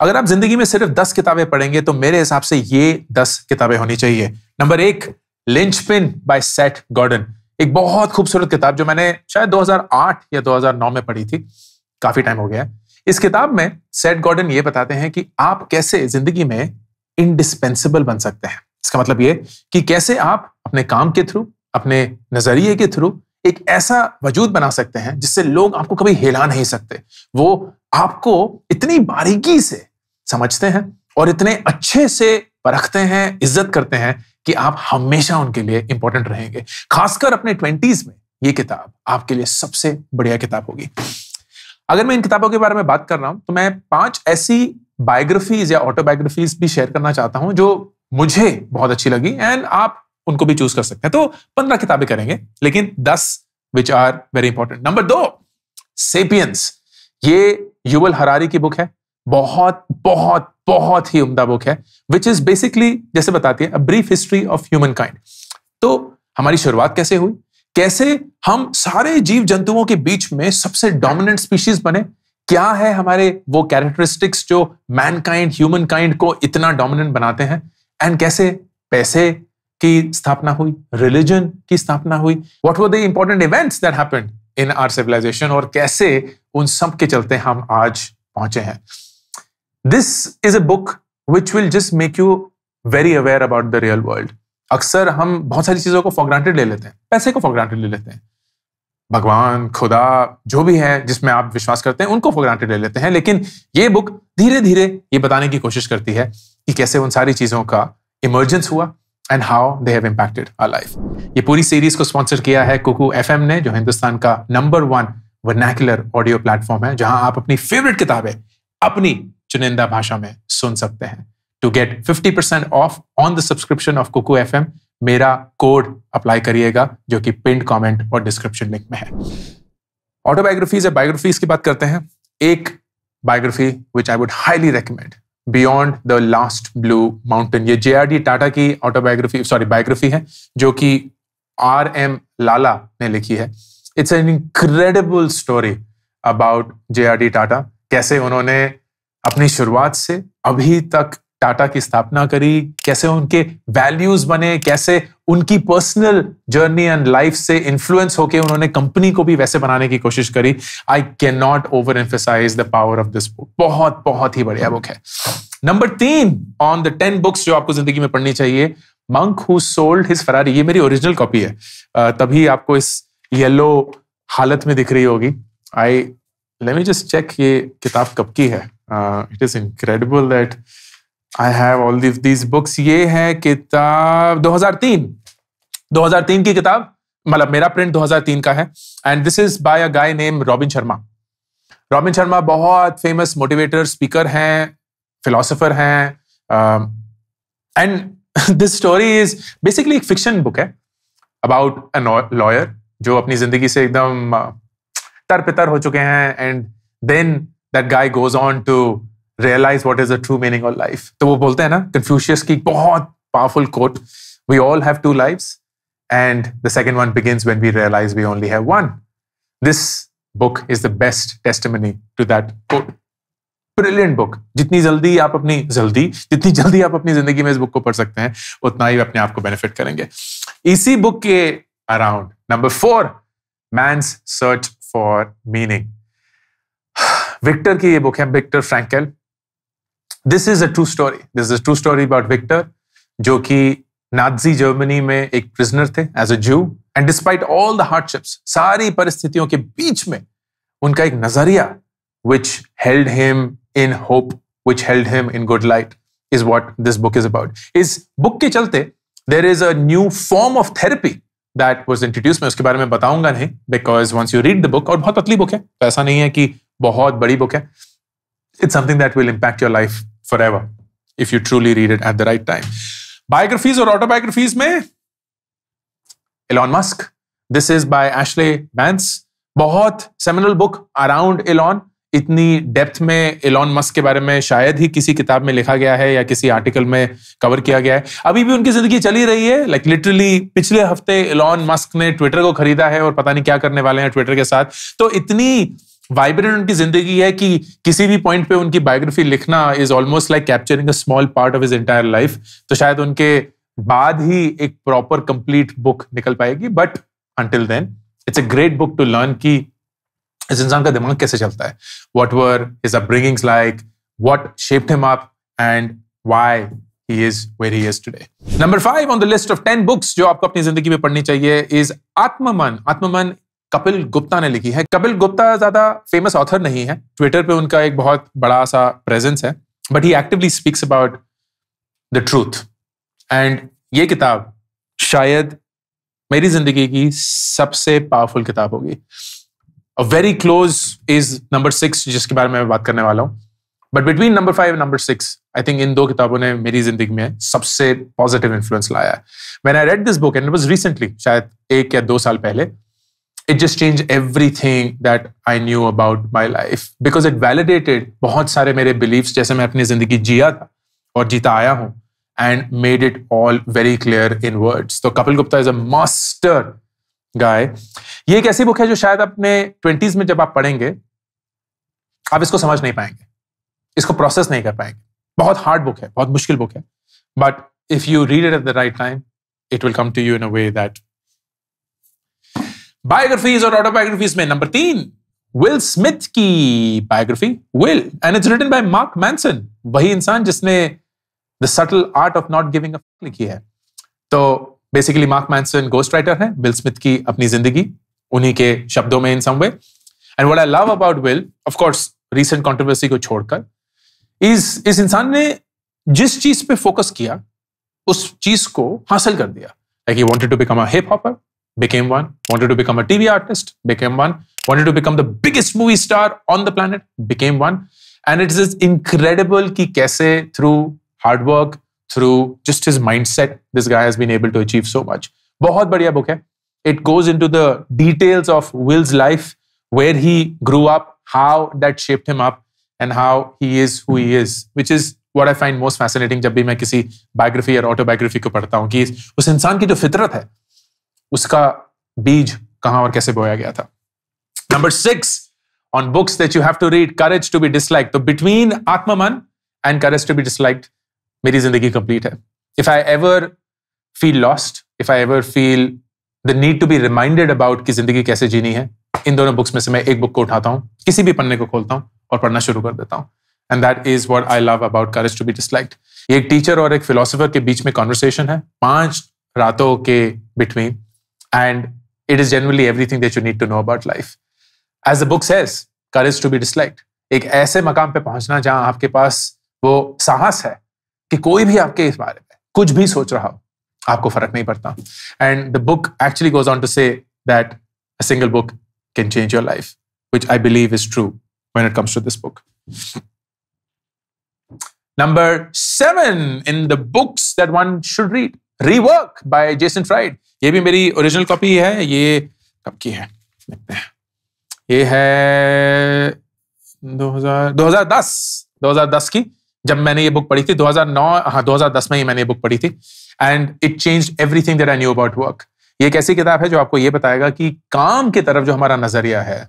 अगर आप जिंदगी में सिर्फ दस किताबें पढ़ेंगे तो मेरे हिसाब से ये दस किताबें होनी चाहिए नंबर एक linchpin by Seth Godin एक बहुत खूबसूरत किताब जो मैंने शायद 2008 या 2009 में पढ़ी थी काफी टाइम हो गया इस किताब में सेट गॉर्डन ये बताते हैं कि आप कैसे जिंदगी में इंडिस्पेंसिबल बन सकते हैं इसका मतलब ये कि कैसे आप अपने काम के थ्रू अपने नजरिए के थ्रू एक ऐसा वजूद बना सकते हैं जिससे लोग आपको कभी हिला नहीं सकते वो आपको इतनी बारीकी से समझते हैं और इतने अच्छे से परखते हैं इज्जत करते हैं कि आप हमेशा उनके लिए इंपॉर्टेंट रहेंगे खासकर अपने ट्वेंटीज में ये किताब आपके लिए सबसे बढ़िया किताब होगी अगर मैं इन किताबों के बारे में बात कर रहा हूं तो मैं पांच ऐसी बायोग्राफीज या ऑटोबायोग्राफीज भी शेयर करना चाहता हूं जो मुझे बहुत अच्छी लगी एंड आप उनको भी चूज कर सकते हैं तो पंद्रह किताबें करेंगे लेकिन दस which are very important number दो सेपियंस ये यूवल हरारी की बुक है बहुत बहुत बहुत ही उम्दा बुक है विच इज बेसिकली जैसे बताती है brief history of humankind तो हमारी शुरुआत कैसे हुई कैसे हम सारे जीव जंतुओं के बीच में सबसे डोमिनेंट स्पीशीज बने क्या है हमारे वो कैरेक्टरिस्टिक्स जो मैनकाइंड ह्यूमन काइंड को इतना डोमिनेंट बनाते हैं एंड कैसे पैसे की स्थापना हुई रिलीजन की स्थापना हुई what were the important events that happened in our civilization और कैसे उन सब के चलते हम आज पहुंचे हैं this is a book which will just make you very aware about the real world अक्सर हम बहुत सारी चीज़ों को फॉर ग्रांटेड ले लेते हैं पैसे को फॉर ग्रांटेड ले लेते हैं भगवान खुदा जो भी है जिसमें आप विश्वास करते हैं उनको फॉर ग्रांटेड ले लेते हैं लेकिन ये बुक धीरे धीरे ये बताने की कोशिश करती है कि कैसे उन सारी चीज़ों का इमरजेंस हुआ and how they have impacted our life ये पूरी सीरीज को स्पॉन्सर किया है कुकू एफ ने जो हिंदुस्तान का number one vernacular audio platform है जहां आप अपनी फेवरेट किताबें अपनी चुनिंदा भाषा में सुन सकते हैं to get 50% percent off on the subscription of Kuku F मेरा कोड अप्लाई करिएगा जो कि पिंड कमेंट और डिस्क्रिप्शन लिंक में है ऑटोबायोग्राफीज या बायोग्राफीज की बात करते हैं एक biography which I would highly recommend beyond the last blue mountain ये जे आर डी टाटा की ऑटोबायोग्राफी सॉरी बायोग्राफी है जो कि आर एम लाला ने लिखी है it's an incredible story about J R D Tata कैसे उन्होंने अपनी शुरुआत से अभी तक टाटा की स्थापना करी कैसे उनके वैल्यूज बने कैसे उनकी पर्सनल जर्नी एंड लाइफ से इन्फ्लुएंस होकर उन्होंने कंपनी को भी वैसे बनाने की कोशिश करी I can not over emphasise the power of this book बहुत बहुत ही बढ़िया बुक है नंबर तीन ऑन द टेन बुक्स जो आपको जिंदगी में पढ़नी चाहिए monk who sold his Ferrari ये मेरी ओरिजिनल कॉपी है तभी आपको इस येलो हालत में दिख रही होगी I let me just check ये किताब कब की है it is incredible that I have all these books ये है किताब 2003 2003 की किताब मतलब मेरा प्रिंट 2003 का है and this is by a guy name Robin Sharma Robin Sharma बहुत फेमस मोटिवेटर स्पीकर हैं फिलोसोफर हैं and this story is basically एक फिक्शन बुक है अबाउट अ लॉयर जो अपनी जिंदगी से एकदम तर पितर हो चुके हैं and then that guy goes on to realise what is a true meaning of life तो वो बोलते हैं ना कन्फ्यूशियस की बहुत powerful quote we all have two lives and the second one begins when we realise we only have one this book is the best testimony to that quote brilliant book जितनी जल्दी आप अपनी जल्दी जितनी जल्दी आप अपनी जिंदगी में इस बुक को पढ़ सकते हैं उतना ही अपने आप को बेनिफिट करेंगे इसी बुक के around Number four, man's search for meaning. Victor की ये बुक है Victor Frankl this is a true story this is true story about Victor जो कि नाजी जर्मनी में एक प्रिजनर थे as a Jew and despite all the hardships सारी परिस्थितियों के बीच में उनका एक नजरिया which held him in hope which held him in good light is what this book is about इस बुक के चलते there is a new form of therapy that was introduce मैं उसके बारे में बताऊंगा नहीं because once you read the book और बहुत पतली बुक है तो ऐसा नहीं है कि बहुत बड़ी बुक है it's something that will impact your life for ever if you truly read it at the right time biographies और ऑटोबायोग्राफीज में Elon Musk this is by Ashlee Vance बहुत सेमिनल बुक अराउंड एलॉन इतनी depth में Elon Musk के बारे में शायद ही किसी किताब में लिखा गया है या किसी आर्टिकल में कवर किया गया है अभी भी उनकी जिंदगी चली रही है लाइक like, लिटरली पिछले हफ्ते एलॉन मस्क ने ट्विटर को खरीदा है और पता नहीं क्या करने वाले हैं ट्विटर के साथ तो इतनी वाइब्रेंट उनकी जिंदगी है कि किसी भी पॉइंट पे उनकी बायोग्राफी लिखना is almost like capturing a small part of his entire life तो शायद उनके बाद ही एक प्रॉपर कंप्लीट बुक निकल पाएगी but until then it's a great book to learn की इस इंसान का दिमाग कैसे चलता है what were his upbringings like what shaped him up and why he is where he is today. Number five on the list of ten books जो आपको अपनी जिंदगी में पढ़नी चाहिए is आत्ममन आत्ममन कपिल गुप्ता ने लिखी है कपिल गुप्ता ज्यादा फेमस ऑथर नहीं है ट्विटर पे उनका एक बहुत बड़ा सा प्रेजेंस है but he actively speaks about the truth and ये किताब शायद मेरी जिंदगी की सबसे पावरफुल किताब होगी very close is number six जिसके बारे में मैं बात करने वाला हूँ but between number five number six I think इन दो किताबों ने मेरी जिंदगी में सबसे पॉजिटिव इन्फ्लुएंस लाया man I read this book and was recently शायद एक या दो साल पहले it just change everything that I knew about my life because it validated बहुत सारे मेरे बिलीव जैसे मैं अपनी जिंदगी जिया था और जीता आया हूँ and made it all very clear in words तो Kapil Gupta is a master guy ये एक ऐसी बुक है जो शायद अपने ट्वेंटीज में जब आप पढ़ेंगे आप इसको समझ नहीं पाएंगे इसको प्रोसेस नहीं कर पाएंगे बहुत हार्ड बुक है बहुत मुश्किल बुक है but if you read it at the right time it will come to you in a way that biographies और ऑटोबायोग्राफीज में नंबर तीन विल स्मिथ की biography Will and it's written by Mark Manson वही इंसान जिसने the subtle art of not giving a लिखी है तो basically Mark Manson ghost writer है बिल स्मिथ की अपनी जिंदगी उन्हीं के शब्दों में in some way and what I love about Will of course recent controversy को छोड़कर इस इस इंसान ने जिस चीज पे फोकस किया उस चीज को हासिल कर दिया like he wanted to become a hip hopper became one wanted to become a TV artist became one wanted to become the biggest movie star on the planet became one and it is incredible कि कैसे through hard work through just his mindset this guy has been able to achieve so much बहुत बढ़िया book है it goes into the details of Will's life where he grew up how that shaped him up and how he is who he is which is what I find most fascinating जब भी मैं किसी biography या autobiography को पढ़ता हूँ कि उस इंसान की जो फितरत है उसका बीज कहाँ और कैसे बोया गया था number six on books that you have to read courage to be dislike तो बिटवीन आत्ममन and courage to be disliked मेरी जिंदगी कंप्लीट है if I ever feel lost if I ever feel the need to be reminded about कि जिंदगी कैसे जीनी है इन दोनों बुक्स में से मैं एक बुक को उठाता हूँ किसी भी पन्ने को खोलता हूँ और पढ़ना शुरू कर देता हूँ and that is what I love about courage to be disliked एक टीचर और एक फिलोसफर के बीच में कॉन्वर्सेशन है पांच रातों के between and it is generally everything that you need to know about life as the book says courage to be dis एक ऐसे मकाम पे पहुंचना जहां आपके पास वो साहस है कि कोई भी आपके इस बारे में कुछ भी सोच रहा हो आपको फर्क नहीं पड़ता and the book actually goes on to say that a single book can change your life which I believe is true when it comes to this book number seven in the books that one should read rework by Jason Fried ये भी मेरी original copy है ये कब की है देखते हैं ये है 2000 2010 2010 की जब मैंने ये बुक पढ़ी थी 2009 हाँ 2010 में ही मैंने ये बुक पढ़ी थी and it change every that I knew about work ये एक ऐसी किताब है जो आपको ये बताएगा कि काम की तरफ जो हमारा नजरिया है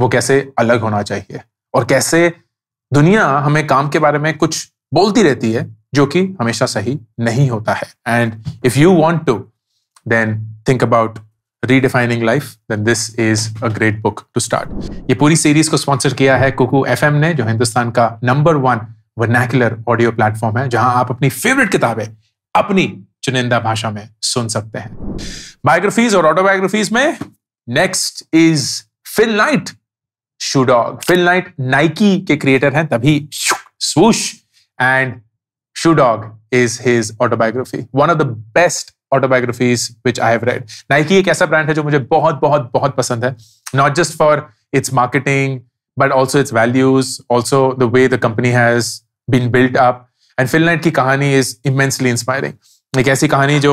वो कैसे अलग होना चाहिए और कैसे दुनिया हमें काम के बारे में कुछ बोलती रहती है जो कि हमेशा सही नहीं होता है and if you want to then think about redefining life then this is a great book to start ये पूरी सीरीज को स्पॉन्सर किया है कुकू एफ ने जो हिंदुस्तान का number one vernacular audio platform है जहां आप अपनी फेवरेट किताबें अपनी चुनिंदा भाषा में सुन सकते हैं बायोग्राफीज और ऑटोबायोग्राफीज में next is Phil Knight shoe dog Phil Knight Nike के क्रिएटर हैं तभी swoosh and shoe dog is his autobiography one of the best autobiographies which I have read Nike एक ऐसा ब्रांड है जो मुझे बहुत बहुत बहुत पसंद है not just for its marketing but also its values also the way the company has been built up and Phil Knight की कहानी इज इमेंसली इंस्पायरिंग एक ऐसी कहानी जो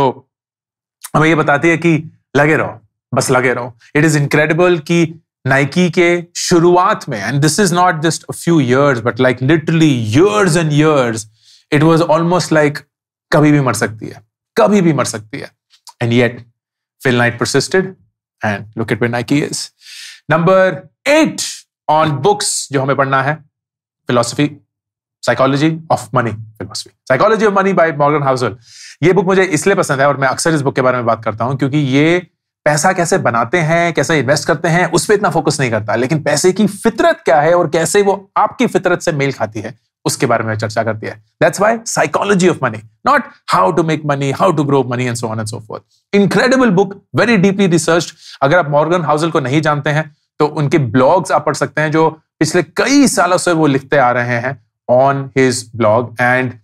हमें ये बताती है कि लगे रहो बस लगे रहो इट इज इनक्रेडिबल कि नाइकी के शुरुआत में and this is not just a few years but like literally years and years it was almost like कभी भी मर सकती है कभी भी मर सकती है and yet Phil Knight persisted and look it Nike is number eight on books जो हमें पढ़ना है philosophy psychology of money philosophy psychology of money by Morgan Housel ये बुक मुझे इसलिए पसंद है और मैं अक्सर इस बुक के बारे में बात करता हूँ क्योंकि ये पैसा कैसे बनाते हैं कैसे इन्वेस्ट करते हैं उस पर इतना फोकस नहीं करता लेकिन पैसे की फितरत क्या है और कैसे वो आपकी फितरत से मेल खाती है उसके बारे में चर्चा करती है that's why psychology of money not how to make money how to grow money and so on and so forth incredible book very deeply research अगर आप मॉर्गन हाउसल को नहीं जानते हैं तो उनके ब्लॉग्स आप पढ़ सकते हैं जो पिछले कई सालों से वो लिखते आ रहे हैं on his blog. And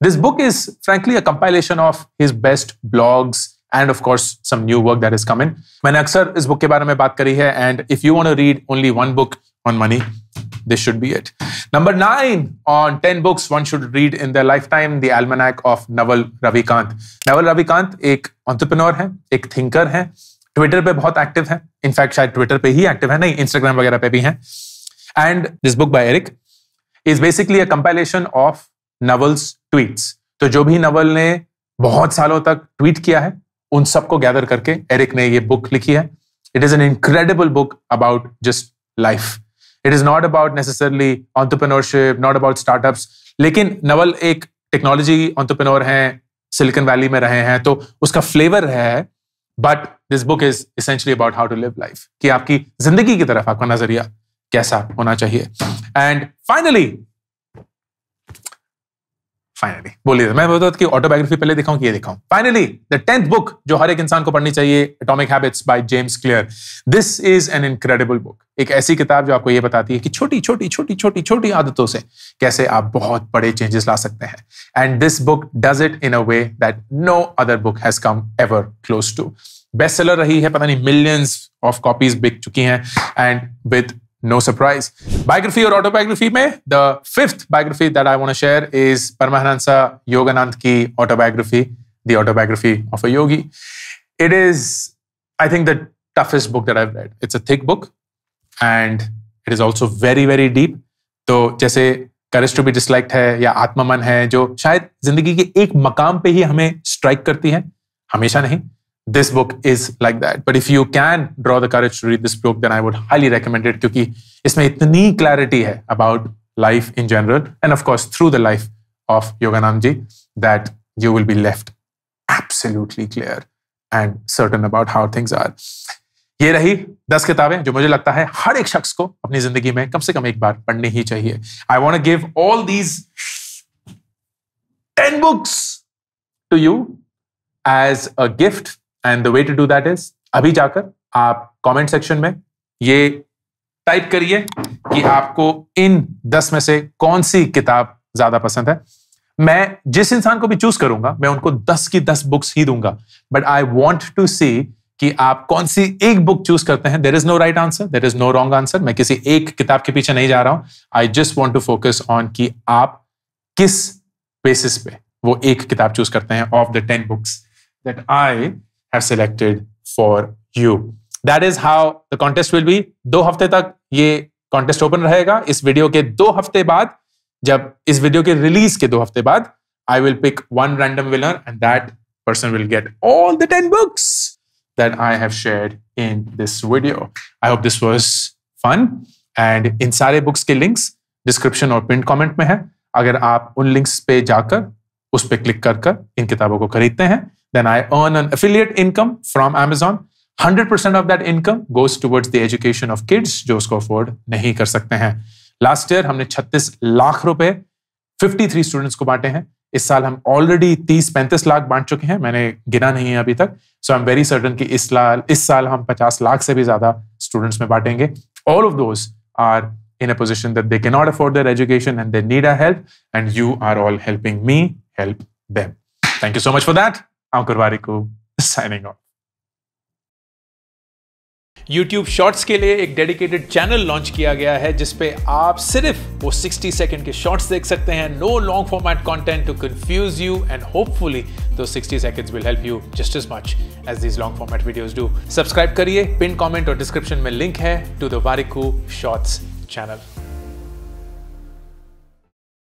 this book is, frankly, a compilation of his best blogs and of course some new work that is come in मैंने अक्सर इस बुक के बारे में बात करी है and if you want read only one book on money this should be it number nine on ten books one should read in the life time the almanack of Naval Ravikant Naval Ravikant एक ऑन्टरप्रनोर है एक thinker है Twitter पे बहुत active है in fact शायद Twitter पे ही active है नहीं इंस्टाग्राम वगैरह पे भी है and this book by Eric is basically a compilation of Naval's tweets तो जो भी नवल ने बहुत सालों तक ट्वीट किया है उन सबको गैदर करके एरिक ने ये बुक लिखी है it is an incredible book about just life it is not about necessarily entrepreneurship not about startups लेकिन नवल एक टेक्नोलॉजी ऑन्टरप्रेन्योर हैं सिलिकन वैली में रहे हैं तो उसका फ्लेवर है but this book is essentially about how to live life कि आपकी जिंदगी की तरफ आपका नजरिया कैसा होना चाहिए एंड फाइनली फाइनली बोलिए मैं बोलता कि ऑटोबायोग्राफी पहले दिखाऊं कि ये दिखाऊं फाइनली द टेंथ बुक जो हर एक इंसान को पढ़नी चाहिए atomic habits by James Clear this is an incredible book एक ऐसी किताब जो आपको ये बताती है कि छोटी छोटी छोटी छोटी छोटी आदतों से कैसे आप बहुत बड़े चेंजेस ला सकते हैं and this book does it in a way that no other book has come ever close to best seller रही है पता नहीं मिलियंस ऑफ कॉपीज बिक चुकी हैं and with No surprise. Biography or autobiography Mein, the fifth biography that I want to share is Paramahansa Yoganand ki autobiography, the autobiography of a yogi. It is, I think, the toughest book that I've read. It's a thick book and it is also very, very deep. तो jaise courage to be disliked है या आत्ममन है जो शायद जिंदगी के एक मकाम पे ही हमें स्ट्राइक करती है हमेशा नहीं this book is like that. But if you can draw the courage to read this book, then I would highly recommend it because इसमें इतनी clarity about life in general and of course through the life of Yoganandji, that you will be left absolutely clear and certain about how things are. ये रही दस किताबें जो मुझे लगता है हर एक शख्स को अपनी जिंदगी में कम से कम एक बार पढ़नी ही चाहिए I want give all these ten books to you as a gift and the way to do that is अभी जाकर आप कमेंट सेक्शन में ये टाइप करिए कि आपको इन दस में से कौन सी किताब ज्यादा पसंद है मैं जिस इंसान को भी चूज करूंगा मैं उनको दस की दस बुक्स ही दूंगा but I want to see कि आप कौन सी एक बुक चूज करते हैं there is no right answer there is no wrong answer मैं किसी एक किताब के पीछे नहीं जा रहा हूं I just want to focus on कि आप किस बेसिस पे वो एक किताब चूज करते हैं of the ten books that I have selected for you. That is how the contest will be दो हफ्ते तक ये कॉन्टेस्ट ओपन रहेगा इस वीडियो के दो हफ्ते बाद जब इस वीडियो के रिलीज के दो हफ्ते बाद I will pick one random winner and that person will get all the ten books that I have shared in this video I hope this was fun and इन सारे बुक्स के links description और print comment में है अगर आप उन links पे जाकर उस पर क्लिक कर कर इन किताबों को खरीदते हैं Then I earn an affiliate income from Amazon. 100% of that income goes towards the education of kids जो उसको अफोर्ड नहीं कर सकते हैं लास्ट ईयर हमने 36 लाख रुपए 53 स्टूडेंट्स को बांटे हैं इस साल हम ऑलरेडी 30-35 लाख बांट चुके हैं मैंने गिना नहीं है अभी तक so I am very certain कि इस साल इस साल हम 50 लाख से भी ज्यादा स्टूडेंट्स में बांटेंगे all of those are in a position that they cannot afford their education and they need our help. And you are all helping me help them. Thank you so much for that. Ankur को signing of YouTube shorts के लिए एक dedicated channel launch किया गया है जिसपे आप सिर्फ वो 60 सेकंड के शॉर्ट्स देख सकते हैं no long format content to confuse you and hopefully दो 60 seconds will help you just as much as these long format videos do subscribe करिए पिन कमेंट और डिस्क्रिप्शन में लिंक है to the Warikoo shorts channel